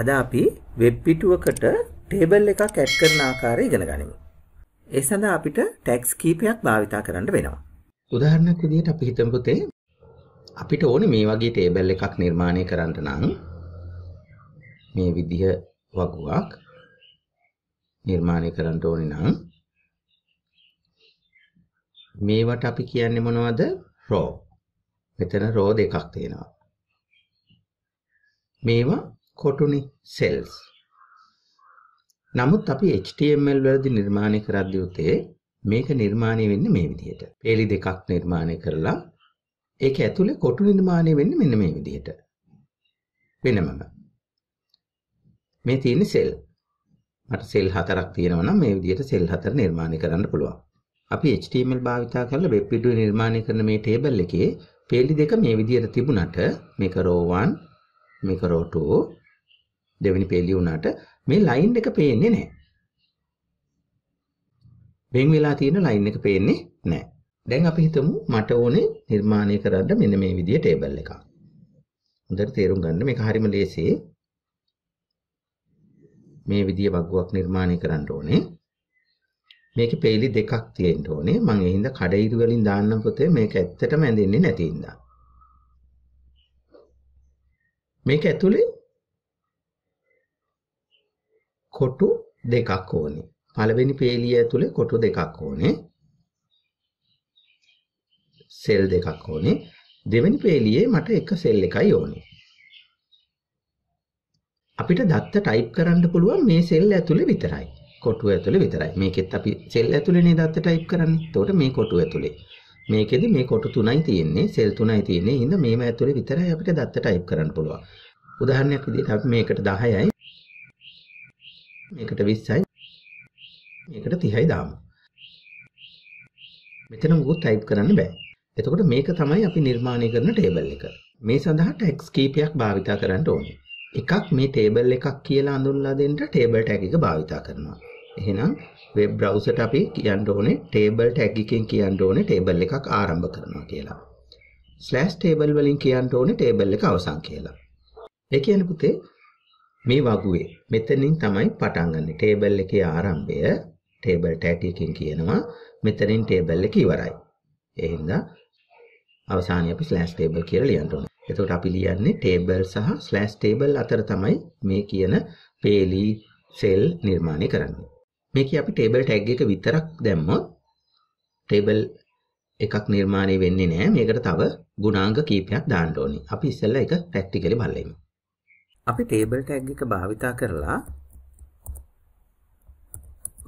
අද අපි වෙබ් පිටුවකට ටේබල් එකක් ඇඩ් කරන ආකාරය ඉගෙන ගනිමු. ඒ සඳහා අපිට ටැග්ස් කීපයක් භාවිතා කරන්න වෙනවා. උදාහරණයක් විදිහට අපි හිතමු පුතේ අපිට ඕනේ මේ වගේ ටේබල් එකක් නිර්මාණය කරන්න නම් මේ විදිහ වගුවක් නිර්මාණය කරන්න ඕනේ නම් මේවට අපි කියන්නේ මොනවද? row. මෙතන row දෙකක් තියෙනවා. මේවා කොටුනි cells. නමුත් අපි HTML වලදී නිර්මාණය කරද්දී උතේ මේක නිර්මාණය වෙන්නේ මේ විදිහට. පේලි දෙකක් නිර්මාණය කරලා ඒක ඇතුලේ කොටු නිර්මාණය වෙන්නේ මෙන්න මේ විදිහට. වෙනමම. මේ තියෙන්නේ cell. මට සෙල් හතරක් තියෙනවා නම් මේ විදිහට සෙල් හතර නිර්මාණය කරන්න පුළුවන්. අපි HTML භාවිතා කරලා වෙබ් පිටුවේ නිර්මාණය කරන මේ ටේබල් එකේ පේලි දෙක මේ විදිහට තිබුණට මේක row 1 මේක row 2 දෙවෙනි පේලිය වුණාට මේ ලයින් එක පේන්නේ නැහැ. වෙන් වෙලා තියෙන ලයින් එක පේන්නේ නැහැ. දැන් අපි හිතමු මට ඕනේ නිර්මාණය කරන්න මෙන්න මේ විදිහේ ටේබල් එකක්. හොඳට තේරුම් ගන්න මේක හරිම ලේසියි. මේ විදිහේ වගුවක් නිර්මාණය කරන්න ඕනේ. මේකේ පේලි දෙකක් තියෙන්න ඕනේ. මම ඒ හින්දා කඩයිරු වලින් දාන්නම් පුතේ මේක ඇත්තටම ඇඳෙන්නේ නැති හින්දා. මේක ඇතුලේ කොටු දෙකක් ඕනේ. පළවෙනි පේලිය ඇතුලේ කොටු දෙකක් ඕනේ. සෙල් දෙකක් ඕනේ. දෙවෙනි පේලියේ මට එක සෙල් එකයි ඕනේ. අපිට දත්ත ටයිප් කරන්න පුළුවන් මේ සෙල් ඇතුලේ විතරයි. කොටුව ඇතුලේ විතරයි. මේකෙත් අපි සෙල් ඇතුලේනේ දත්ත ටයිප් කරන්නේ. එතකොට මේ කොටුව ඇතුලේ. මේකෙදි මේ කොටු තුනයි තියෙන්නේ, සෙල් තුනයි තියෙන්නේ. ඉතින් මේව ඇතුලේ විතරයි අපිට දත්ත ටයිප් කරන්න පුළුවන්. උදාහරණයක් විදිහට අපි මේකට 10යි මේකට 20යි මේකට 30යි දාමු. මෙතන මොකද ටයිප් කරන්න බෑ. එතකොට මේක තමයි අපි නිර්මාණය කරන ටේබල් එක. මේ සඳහා ටැග්ස් කීපයක් භාවිතා කරන්න ඕනේ. එකක් මේ ටේබල් එකක් කියලා අඳුන්ලා දෙන්න ටේබල් ටැග් එක භාවිතා කරනවා. එහෙනම් වෙබ් බ්‍රවුසර්ට අපි කියන්න ඕනේ ටේබල් ටැග් එකෙන් කියන්න ඕනේ ටේබල් එකක් ආරම්භ කරනවා කියලා. ස්ලෑෂ් ටේබල් වලින් කියන්න ඕනේ ටේබල් එක අවසන් කියලා. ඒ කියන්නේ පුතේ මේ වගුවේ මෙතනින් තමයි පටන් ගන්න. ටේබල් එකේ ආරම්භය ටේබල් ටැටි එකකින් කියනවා මෙතනින් ටේබල් එක ඉවරයි. ඒ හින්දා අවසානයේ අපි ස්ලෑෂ් ටේබල් කියලා ලියන්න ඕනේ. එතකොට අපි ලියන්නේ ටේබල් සහ ස්ලෑෂ් ටේබල් අතර තමයි මේ කියන පේලි සෙල් නිර්මාණය කරන්නේ. මේකේ අපි ටේබල් ටැග් එක විතරක් දැම්මොත් ටේබල් එකක් නිර්මාණය වෙන්නේ නැහැ. මේකට තව ගුණාංග කීපයක් දාන්න ඕනේ. අපි ඉස්සෙල්ලා ඒක ප්‍රැක්ටිකලි බලමු. අපි ටේබල් ටැග් එක භාවිතා කරලා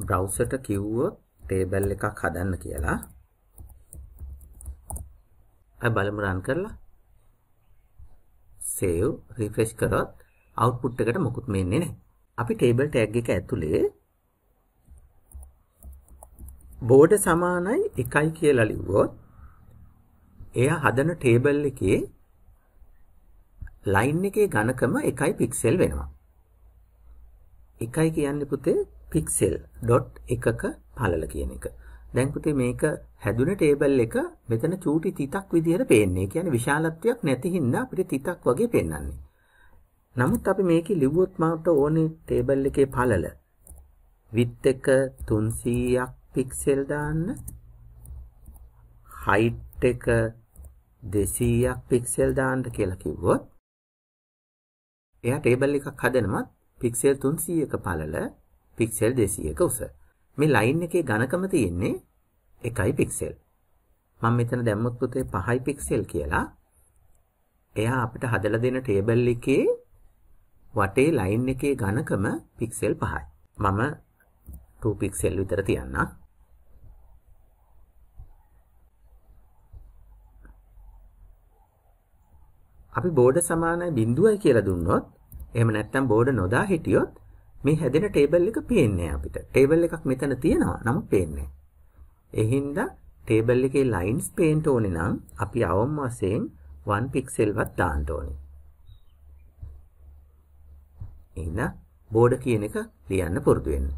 බ්‍රවුසර්ට කිව්වොත් ටේබල් එකක් හදන්න කියලා. අපි බලමු රන් කරලා. save refresh කරොත් output එකට මොකුත් මෙන්නේ නැහැ. අපි ටේබල් ටැග් එක ඇතුලේ බෝඩ සමානයි 1යි කියලා ලිව්වොත් එයා හදන ටේබල් එකේ ලයින් එකේ ඝනකම 1 පික්සල් වෙනවා. 1 කියන්නේ පුතේ පික්සල් ඩොට් එකක පළල කියන එක. දැන් පුතේ මේක හැදුන ටේබල් එක මෙතන චූටි තිතක් විදිහට පේන්නේ. කියන්නේ විශාලත්වයක් නැති හින්දා අපිට තිතක් වගේ පෙන්වන්නේ. නමුත් අපි මේකේ ලිව්වොත් මට ඕනේ ටේබල් එකේ පළල width එක 300ක් පික්සල් දාන්න height එක 200ක් පික්සල් දාන්න කියලා කිව්වොත් එයා ටේබල් එකක් හදනමත් පික්සල් 300ක පළල පික්සල් 200ක උස. මේ ලයින් එකේ ඝනකම තියෙන්නේ 1යි පික්සල්. මම මෙතන දැම්මොත් පුතේ 5යි පික්සල් කියලා. එයා අපිට හදලා දෙන ටේබල් එකේ වටේ ලයින් එකේ ඝනකම පික්සල් 5යි. මම 2 පික්සල් විතර තියන්නම්. අපි බෝඩ සමානයි බිඳුවයි කියලා දුන්නොත් එහෙම නැත්නම් බෝඩ නොදා හිටියොත් මේ හැදෙන ටේබල් එක පේන්නේ අපිට. ටේබල් එකක් මෙතන තියෙනවා නමුත් පේන්නේ එහින්ද ටේබල් එකේ ලයින්ස් පේන්න ඕනේ නම් අපි අවම වශයෙන් 1 පික්සල්වත් දාන්න ඕනේ. එන බෝඩ කියන එක ලියන්න පුරුදු වෙන්න.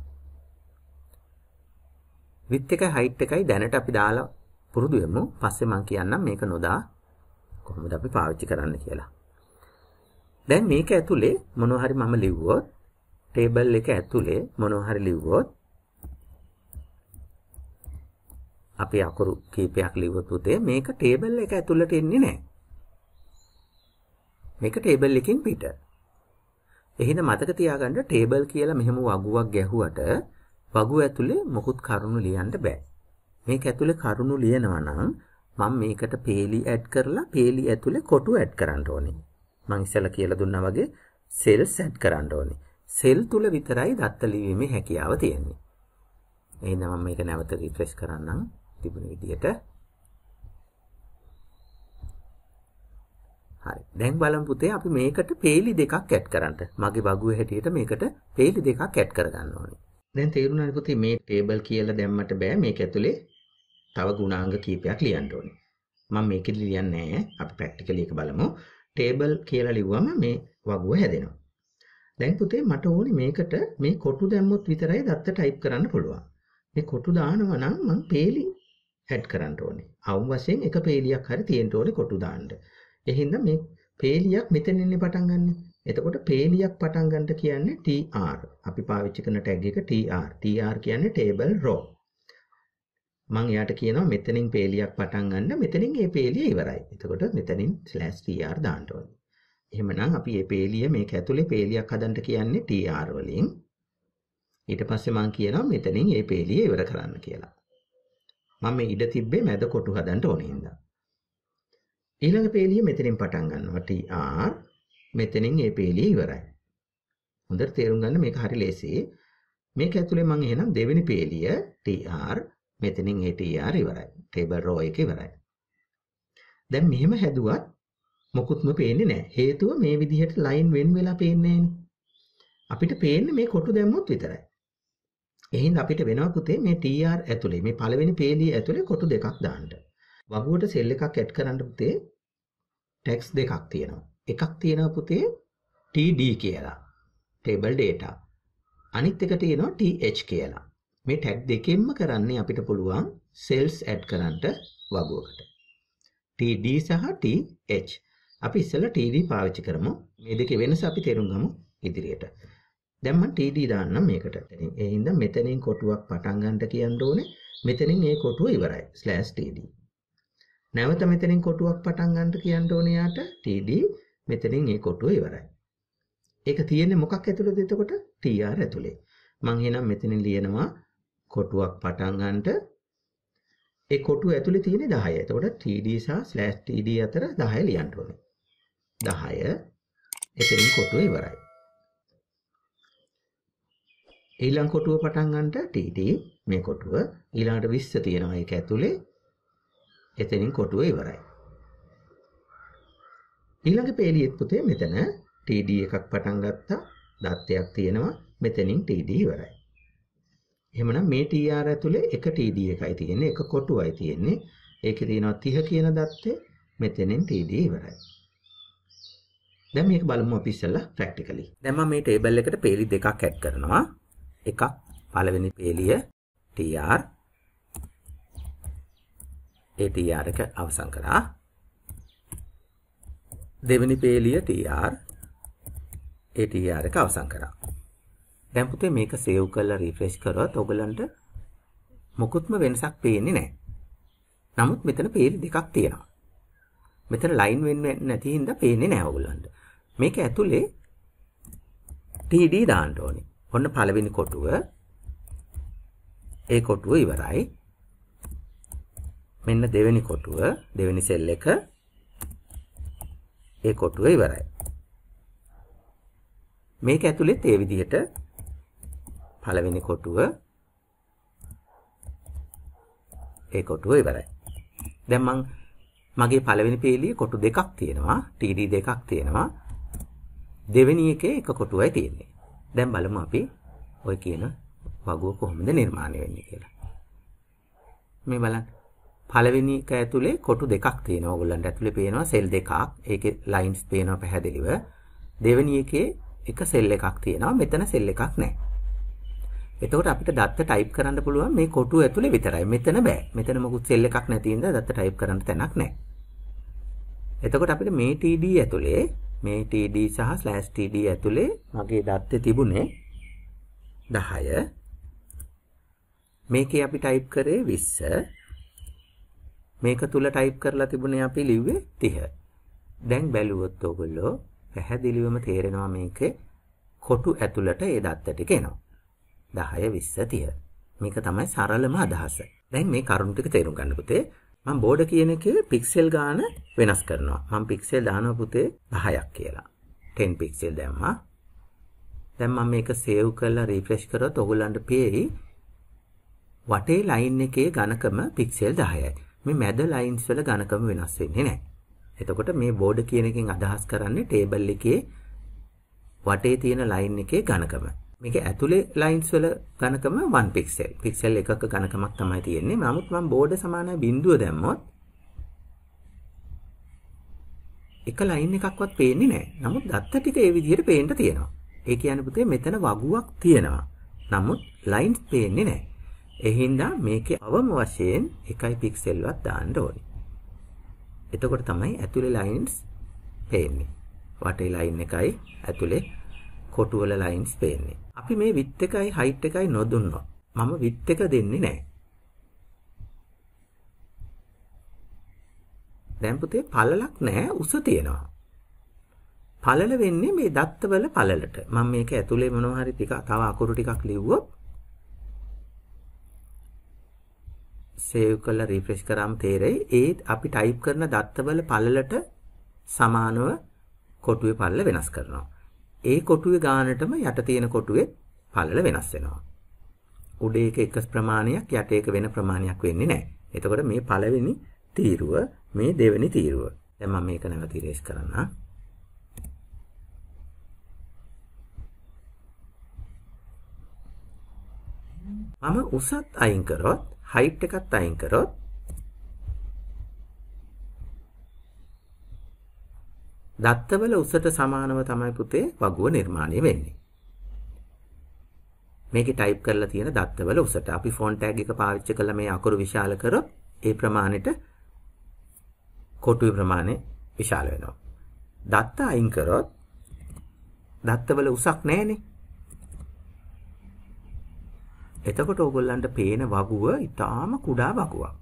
width එකයි height එකයි දැනට අපි දාලා පුරුදු වෙමු. පස්සේ මම කියන්නම් මේක නොදා කොහොමද අපි පාවිච්චි කරන්න කියලා. දැන් මේක ඇතුලේ මොනවා හරි මම ලිව්වොත් ටේබල් එක ඇතුලේ මොනවා හරි ලිව්වොත් අපි අකුරු කීපයක් ලිව්වොත් උදේ මේක ටේබල් එක ඇතුළට එන්නේ නැහැ. මේක ටේබල් එකෙන් පිට. එහෙනම් මතක තියාගන්න ටේබල් කියලා මෙහෙම වගුවක් ගැහුවට වගුව ඇතුලේ මොකුත් කරුණු ලියන්න බෑ. මේක ඇතුලේ කරුණු ලියනවා නම් මම මේකට පේලි ඇඩ් කරලා පේලි ඇතුලේ කොටු ඇඩ් කරන්න ඕනේ. මම ඉස්සෙල්ලා කියලා දුන්නා වගේ සෙල්ස් ඇඩ් කරන්න ඕනේ. සෙල් තුල විතරයි දත්ත ලිවීමේ හැකියාව තියෙන්නේ. එහෙනම් මම මේක නැවත රිෆ්‍රෙෂ් කරන්නම් තිබුණ විදිහට. හරි. දැන් බලමු පුතේ අපි මේකට පේලි දෙකක් ඇඩ් කරන්න. මගේ බගුවේ හැටියට මේකට පේලි දෙකක් ඇඩ් කරගන්න ඕනේ. දැන් තේරුණානේ පුතේ මේ ටේබල් කියලා දැම්මට බෑ මේක ඇතුලේ තව ගුණාංග කීපයක් ලියන්න ඕනේ. මම මේකෙදි ලියන්නේ නැහැ. අපි ප්‍රැක්ටිකලි එක බලමු. ටේබල් කියලා ලිව්වම මේ වගුව හැදෙනවා. දැන් පුතේ මට ඕනේ මේකට මේ කොටු දැම්මොත් විතරයි දත්ත ටයිප් කරන්න පුළුවන්. මේ කොටු දානවා නම් මම peeli ඇඩ් කරන්න ඕනේ. අවුම් වශයෙන් එක peeliක් හරි තියෙන්න ඕනේ කොටු දාන්න. එහෙනම් මේ peeliක් මෙතනින්නේ පටන් ගන්න. එතකොට peeliක් පටන් ගන්නට කියන්නේ tr. අපි පාවිච්චි කරන ටැග් එක tr. tr කියන්නේ table row. මම එයාට කියනවා මෙතනින් පේලියක් පටන් ගන්න මෙතනින් ඒ පේලිය ඉවරයි. එතකොට මෙතනින් /tr දාන්න ඕනේ. එහෙමනම් අපි මේ පේලිය මේක ඇතුලේ පේලියක් හදන්න කියන්නේ tr වලින්. ඊට පස්සේ මම කියනවා මෙතනින් මේ පේලිය ඉවර කරන්න කියලා. මම මේ ඉඩ තිබ්බේ මැද කොටු හදන්න ඕනේ හින්දා. ඊළඟ පේලිය මෙතනින් පටන් ගන්නවා tr මෙතනින් මේ පේලිය ඉවරයි. හොඳට තේරුම් ගන්න මේක හරි ලේසියි. මේක ඇතුලේ මම එහෙනම් දෙවෙනි පේලිය tr මෙතනින් ATR ඉවරයි. table row එක ඉවරයි. දැන් මෙහෙම හැදුවත් මොකුත්ම පේන්නේ නැහැ. හේතුව මේ විදිහට line වෙන් වෙලා පේන්නේ අපිට පේන්නේ මේ කොටු දැම්මොත් විතරයි. එහෙනම් අපිට වෙනවා පුතේ මේ TR ඇතුලේ මේ පළවෙනි පේළිය ඇතුලේ කොටු දෙකක් දාන්න. වගුවට සෙල් එකක් ඇඩ් කරන්න පුතේ ටැක්ස් දෙකක් තියෙනවා. එකක් තියෙනවා පුතේ TD කියලා. table data. අනිත් එක තියෙනවා TH කියලා. මේ ටැග් දෙකෙන්ම කරන්නේ අපිට පුළුවන් cells add කරන්නට වගුවකට. td සහ th. අපි ඉස්සෙල්ලා td පාවිච්චි කරමු. මේ දෙකේ වෙනස අපි තේරුම් ගමු ඉදිරියට. දැන් මම td දාන්නම් මේකට. ඒ හින්දා මෙතනින් කොටුවක් පටන් ගන්නට කියන්න ඕනේ. මෙතනින් මේ කොටුව ඉවරයි. /td. නැවත මෙතනින් කොටුවක් පටන් ගන්නට කියන්න ඕනේ යාට td මෙතනින් මේ කොටුව ඉවරයි. ඒක තියෙන්නේ මොකක් ඇතුළේද එතකොට? tr ඇතුලේ. මම එහෙනම් මෙතනින් ලියනවා කොටුවක් පටන් ගන්නට ඒ කොටුව ඇතුලේ තියෙන්නේ 10. එතකොට td සහ /td අතර 10 ලියන්න ඕනේ. 10 එතනින් කොටුව ඉවරයි. ඊළඟ කොටුව පටන් ගන්නට td මේ කොටුව ඊළඟට 20 තියෙනවා ඒක ඇතුලේ. එතනින් කොටුව ඉවරයි. ඊළඟ පේලියෙත් පුතේ මෙතන td එකක් පටන් ගත්තා. දත්තයක් තියෙනවා. මෙතනින් td ඉවරයි. එහෙමනම් මේ TR ඇතුලේ එක TD එකයි තියෙන්නේ එක කොටුවයි තියෙන්නේ. ඒකේ තියෙනවා 30 කියන දත්තේ මෙතනින් TD ඉවරයි. දැන් මේක බලමු අපි ඉස්සෙල්ලා ප්‍රැක්ටිකලි. දැන් මම මේ ටේබල් එකට පේලි දෙකක් ඇඩ් කරනවා. එකක් පළවෙනි පේලිය TR ඒ TR එක අවසන් කරා. දෙවෙනි පේලිය TR ඒ TR එක අවසන් කරා. දැන් පුතේ මේක සේව් කරලා රිෆ්‍රෙෂ් කරොත් ඔයගලන්ට මොකුත්ම වෙනසක් පේන්නේ නැහැ. නමුත් මෙතන පේලි දෙකක් තියෙනවා. මෙතන ලයින් වෙන්නේ නැති හින්දා පේන්නේ නැහැ ඔයගලන්ට. මේක ඇතුලේ TD දාන්න ඕනේ. ඔන්න පළවෙනි කොටුව. ඒ කොටුව ඉවරයි. මෙන්න දෙවෙනි කොටුව, දෙවෙනි සෙල් එක. ඒ කොටුව ඉවරයි. මේක ඇතුලෙත් ඒ විදිහට පළවෙනි කොටුව ඒ කොටුව ඉවරයි. දැන් මං මගේ පළවෙනි පේලියේ කොටු දෙකක් තියෙනවා. TD දෙකක් තියෙනවා. දෙවෙනි එකේ එක කොටුවයි තියෙන්නේ. දැන් බලමු අපි ඔය කියන වගුව කොහොමද නිර්මාණය වෙන්නේ කියලා. මේ බලන්න. පළවෙනි එක ඇතුලේ කොටු දෙකක් තියෙනවා. ඕගොල්ලන්ට ඇතුලේ පේනවා සෙල් දෙකක්. ඒකේ ලයින්ස් පේනවා පැහැදිලිව. දෙවෙනි එකේ එක සෙල් එකක් තියෙනවා. මෙතන සෙල් එකක් නැහැ. එතකොට අපිට දත්ත ටයිප් කරන්න පුළුවන් මේ කොටුව ඇතුලේ විතරයි. මෙතන බෑ. මෙතන මොකුත් සෙල් එකක් නැති නිසා දත්ත ටයිප් කරන්න තැනක් නැහැ. එතකොට අපිට මේ TD ඇතුලේ මේ TD සහ /TD ඇතුලේ මගේ දත්තේ තිබුණේ 10. මේකේ අපි ටයිප් කරේ 20. මේක තුල ටයිප් කරලා තිබුණේ අපි ලිව්වේ 30. දැන් බැලුවොත් ඔයගොල්ලෝ පැහැදිලිවම තේරෙනවා මේකේ කොටු ඇතුළට ඒ දත්ත ටික එනවා. 10 20 30. මේක තමයි සරලම අදහස. දැන් මේ කරුණු ටික තේරුම් ගන්න පුතේ. මම බෝඩ කියන එකේ පික්සල් ගාන වෙනස් කරනවා. මම පික්සල් දානවා පුතේ 10ක් කියලා. 10 පික්සල් දැම්මා. දැන් මම මේක සේව් කරලා රිෆ්‍රෙෂ් කරොත් ඔයගොල්ලන්ට පේයි වටේ ලයින් එකේ ඝනකම පික්සල් 10යි. මේ මැද ලයින්ස් වල ඝනකම වෙනස් වෙන්නේ නැහැ. එතකොට මේ බෝඩ කියන එකෙන් අදහස් කරන්නේ ටේබල් එකේ වටේ තියෙන ලයින් එකේ ඝනකම. මේක ඇතුලේ ලයින්ස් වල ඝනකම 1 පික්සල්. පික්සල් එකක ඝනකමක් තමයි තියෙන්නේ. නමුත් මම බෝඩ සමාන බිඳුව දැම්මොත් එක ලයින් එකක්වත් පේන්නේ නැහැ. නමුත් දත්ත ටික ඒ විදිහට පේන්න තියෙනවා. ඒ කියන්නේ පුතේ මෙතන වගුවක් තියෙනවා. නමුත් ලයින්ස් පේන්නේ නැහැ. ඒ හින්දා මේකේ අවම වශයෙන් 1 පික්සල්වත් දාන්න ඕනේ. එතකොට තමයි ඇතුලේ ලයින්ස් පේන්නේ. වටේ ලයින් එකයි ඇතුලේ කොටු වල ලයින්ස් පේන්නේ. අපි මේ width එකයි height එකයි නොදුන්නොත් මම width එක දෙන්නේ නැහැ. දැන් පුතේ පළලක් නැහැ උස තියෙනවා. පළල වෙන්නේ මේ දත්ත වල පළලට. මම මේක ඇතුලේ මොනවා හරි ටික තව අකුරු ටිකක් ලිව්වොත් සේව් කරලා රිෆ්‍රෙෂ් කරාම තේරෙයි ඒ අපි ටයිප් කරන දත්තවල පළලට සමානව කොටුවේ පළල වෙනස් කරනවා. ඒ කොටුවේ ගානටම යට තියෙන කොටුවේ පළල වෙනස් වෙනවා. උඩ එක එක ප්‍රමාණයක් යට එක වෙන ප්‍රමාණයක් වෙන්නේ නැහැ. එතකොට මේ පළවෙනි තීරුව මේ දෙවෙනි තීරුව. දැන් මම මේක නැවත ඉරේස් කරන්න. මම උසත් අයින් කරොත් හයිට් එකත් අයින් කරොත් දත්තවල උසට සමානව තමයි පුතේ වගුව නිර්මාණය වෙන්නේ. මේකේ ටයිප් කරලා තියෙන දත්තවල උසට අපි ෆොන්ට් ටැග් එක පාවිච්චි කරලා මේ අකුරු විශාල කරොත් ඒ ප්‍රමාණයට කොටුවේ ප්‍රමාණය විශාල වෙනවා. දත්ත අයින් කරොත් දත්තවල උසක් නැහනේ. එතකොට ඕගොල්ලන්ට පේන වගුව ඊටාම කුඩා වගුවක්.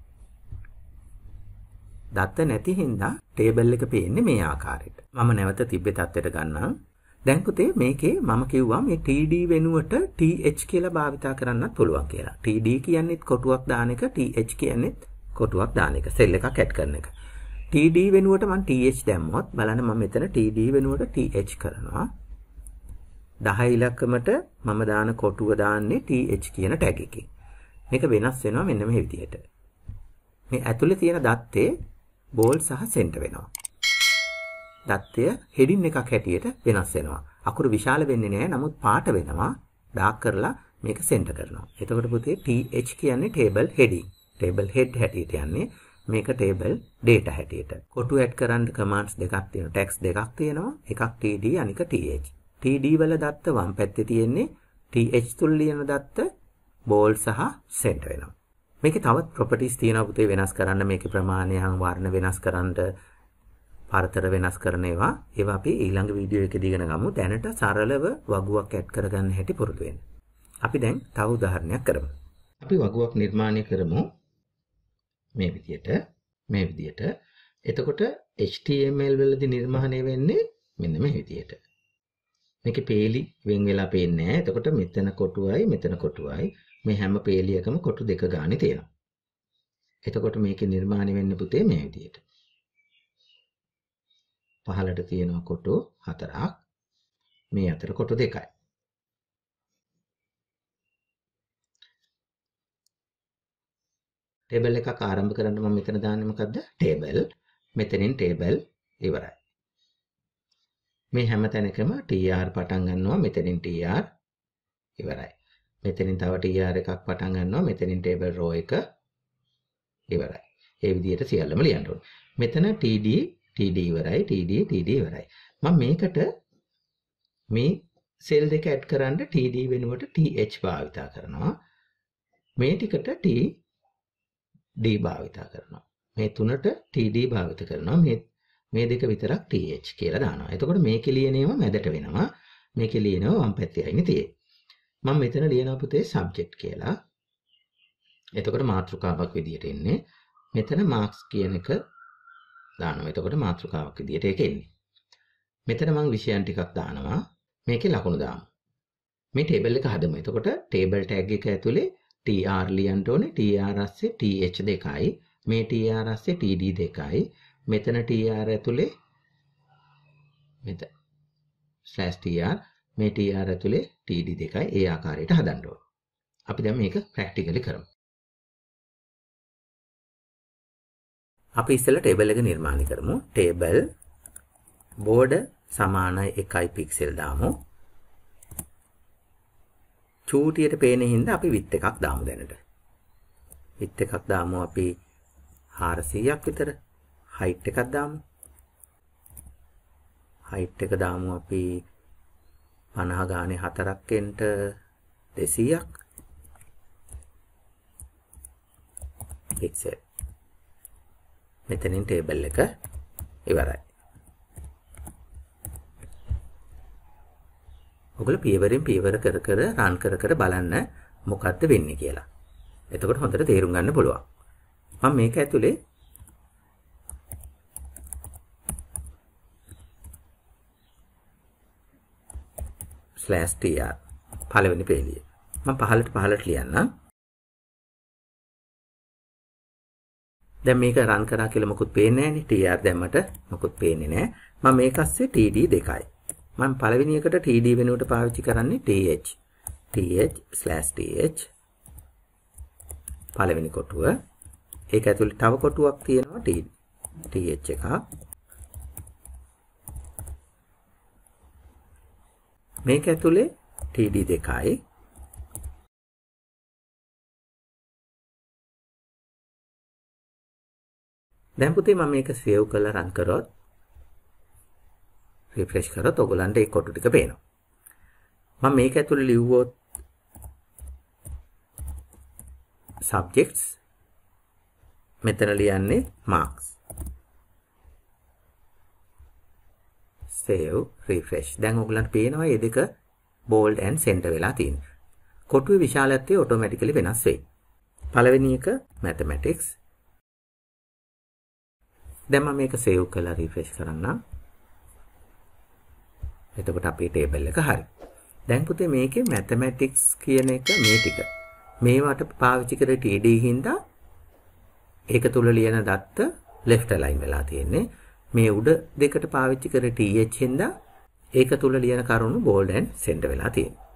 දත්ත නැති හින්දා ටේබල් එක පේන්නේ මේ ආකාරයට. මම නැවත තිබ්බේ தත්වෙට ගන්නම්. දැන් පුතේ මේකේ මම කිව්වා මේ TD වෙනුවට TH කියලා භාවිතා කරන්නත් පුළුවන් කියලා. TD කියන්නේ කොටුවක් දාන එක, TH කියන්නේ කොටුවක් දාන එක, සෙල් එකක් ඇඩ් කරන එක. TD වෙනුවට මම TH දැම්මොත් බලන්න මම මෙතන TD වෙනුවට TH කරනවා. 10 ඉලක්කමට මම දාන කොටුව දාන්නේ TH කියන ටැග් එකේ. මේක වෙනස් වෙනවා මෙන්න මේ විදිහට. මේ ඇතුලේ තියෙන දත්තේ බෝල් සහ සෙන්ටර් වෙනවා. தත්ත්වය හෙඩින් එකක් හැටියට වෙනස් වෙනවා. අකුරු විශාල වෙන්නේ නැහැ. නමුත් පාට වෙනවා. ඩාක් කරලා මේක සෙන්ටර් කරනවා. එතකොට පුතේ TH කියන්නේ table heading. table head හැටියට යන්නේ මේක table data හැටියට. කොටු ඇඩ් කරන්න commands දෙකක් තියෙනවා. tags දෙකක් තියෙනවා. එකක් td අනික th. td වල දත්ත වම් පැත්තේ තියෙන්නේ th තුල ලියන දත්ත බෝල් සහ සෙන්ටර් වෙනවා. මේකේ තවත් ප්‍රොපර්ටිස් තියෙනවා පුතේ වෙනස් කරන්න මේකේ ප්‍රමාණයන් වර්ණ වෙනස් කරන්න පරතර වෙනස් කරන ඒවා ඒවා අපි ඊළඟ වීඩියෝ එකේදී ඉගෙන ගමු දැනට සරලව වගුවක් ඇඩ් කරගන්න හැටි පුරුදු වෙන්න. අපි දැන් තව උදාහරණයක් කරමු. අපි වගුවක් නිර්මාණය කරමු මේ විදියට මේ විදියට. එතකොට HTML වලදී නිර්මාණය වෙන්නේ මෙන්න මේ විදියට. මේකේ පේලි වෙන් වෙලා පේන්නේ නැහැ. එතකොට මෙතන කොටුවයි මෙතන කොටුවයි මේ හැම පේලියකම කොටු දෙක ගානේ තියෙනවා. එතකොට මේකේ නිර්මාණය වෙන්න පුතේ මේ විදිහට. පහළට තියෙනවා කොටු හතරක්. මේ අතර කොටු දෙකයි. ටේබල් එකක් ආරම්භ කරන්න මම මෙතන දාන්නේ මොකද්ද? ටේබල්. මෙතනින් ටේබල් ඉවරයි. මේ හැම තැනකම TR පටන් ගන්නවා මෙතනින් TR ඉවරයි. මෙතනින් තව TR එකක් පටන් ගන්නවා මෙතනින් table row එක ඉවරයි. ඒ විදිහට සියල්ලම ලියන්න ඕනේ. මෙතන TD TD ඉවරයි TD TD ඉවරයි. මම මේකට මේ සෙල් දෙක ඇඩ් කරන්න TD වෙනුවට TH භාවිතා කරනවා. මේ ටිකට T D භාවිතා කරනවා. මේ තුනට TD භාවිත කරනවා. මේ මේ දෙක විතරක් TH කියලා දානවා. එතකොට මේකේ ලියන ඒවා මැදට වෙනවා. මේකේ ලියනවා වම් පැත්තේ අයිනේ තියෙන්නේ. මම මෙතන ලියනා පුතේ සබ්ජෙක්ට් කියලා. එතකොට මාතෘකාවක් විදියට එන්නේ. මෙතන මාක්ස් කියන එක දානවා. එතකොට මාතෘකාවක් විදියට ඒක එන්නේ. මෙතන මම විෂයන් ටිකක් දානවා. මේකේ ලකුණු දාමු. මේ ටේබල් එක හදමු. එතකොට ටේබල් ටැග් එක ඇතුලේ TR ලියන්න ඕනේ TR අස්සේ TH දෙකයි මේ TR අස්සේ TD දෙකයි මෙතන TR ඇතුලේ මෙත /TR මේ TR ඇතුලේ TD දෙකයි ඒ ආකාරයට හදන්න ඕන. අපි දැන් මේක ප්‍රැක්ටිකලි කරමු. අපි ඉස්සෙල්ලා ටේබල් එක නිර්මාණය කරමු. ටේබල් border සමාන 1යි පික්සල් දාමු. චූටියට පේන හින්දා අපි width එකක් දාමු දැනට. width එකක් දාමු අපි 400ක් විතර. height එකක් දාමු. height එක දාමු අපි 1 පනහගානේ හතරක්කෙන්ට දෙසීයක් පික්සල් මෙතනින් ටේබල් එක ඉවරයි ඔගොල්ලෝ පියවරෙන් පියවර කර කර රන් කර කර බලන්න මොකද්ද වෙන්නේ කියලා. එතකොට හොඳට තේරුම් ගන්න පුළුවන්. මම මේක ඇතුලේ slash tr පළවෙනි පේලිය. මම පහලට පහලට ලියන්නම්. දැන් මේක රන් කරා කියලා මොකුත් පේන්නේ නැහනේ. tr දැම්මට මොකුත් පේන්නේ නැහැ. මම මේක අස්සේ td දෙකයි. මම පළවෙනි එකට td වෙනුවට පාවිච්චි කරන්නේ th. th/th පළවෙනි කොටුව. ඒක ඇතුලේ තව කොටුවක් තියෙනවා th එකක්. මේක ඇතුලේ TD දෙකයි දැන් පුතේ මම මේක සේව් කරලා රන් කරොත් රිෆ්‍රෙෂ් කරොත් ඔයගලන්ට ඒ කොටු ටික පේනවා. මම මේක ඇතුලේ ලිව්වොත් subjects මෙතන ලියන්නේ marks save refresh දැන් ඔයගලන්ට පේනවා මේ දෙක bold and center වෙලා තියෙනවා කොටුවේ විශාලත්වය ඔටෝමැටිකලි වෙනස් වෙයි පළවෙනි එක mathematics දැන් මම මේක save කරලා refresh කරන්නම් එතකොට අපේ ටේබල් එක හරි දැන් පුතේ මේකේ mathematics කියන එක මේ ටික මේවට පාවිච්චි කර TD හින්දා ඒක තුල ලියන දත්ත left align වෙලා තියෙන්නේ මේ උඩ දෙකට පාවිච්චි කරන TH හින්දා ඒක තුල ලියන කරුණු බෝල්ඩ් ඇන් සෙන්ටර් වෙලා තියෙනවා.